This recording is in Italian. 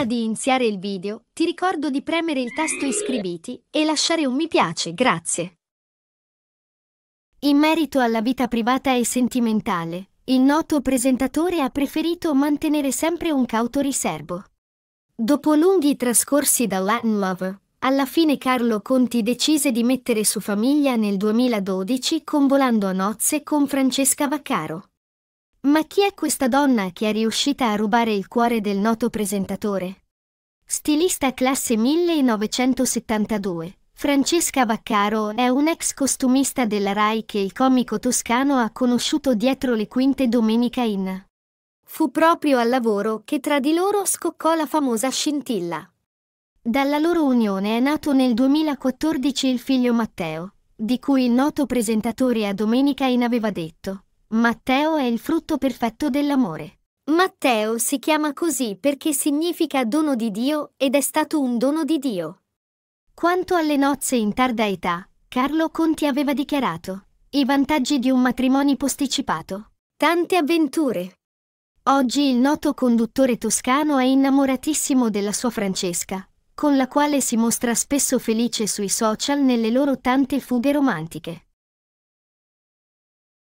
Prima di iniziare il video, ti ricordo di premere il tasto iscriviti e lasciare un mi piace, grazie. In merito alla vita privata e sentimentale, il noto presentatore ha preferito mantenere sempre un cauto riservo. Dopo lunghi trascorsi da Latin Love, alla fine Carlo Conti decise di mettere su famiglia nel 2012 convolando a nozze con Francesca Vaccaro. Ma chi è questa donna che è riuscita a rubare il cuore del noto presentatore? Stilista classe 1972, Francesca Vaccaro è un ex costumista della RAI che il comico toscano ha conosciuto dietro le quinte domenica in. Fu proprio al lavoro che tra di loro scoccò la famosa scintilla. Dalla loro unione è nato nel 2014 il figlio Matteo, di cui il noto presentatore a Domenica in aveva detto Matteo è il frutto perfetto dell'amore. Matteo si chiama così perché significa dono di Dio ed è stato un dono di Dio. Quanto alle nozze in tarda età, Carlo Conti aveva dichiarato i vantaggi di un matrimonio posticipato. Tante avventure. Oggi il noto conduttore toscano è innamoratissimo della sua Francesca, con la quale si mostra spesso felice sui social nelle loro tante fughe romantiche.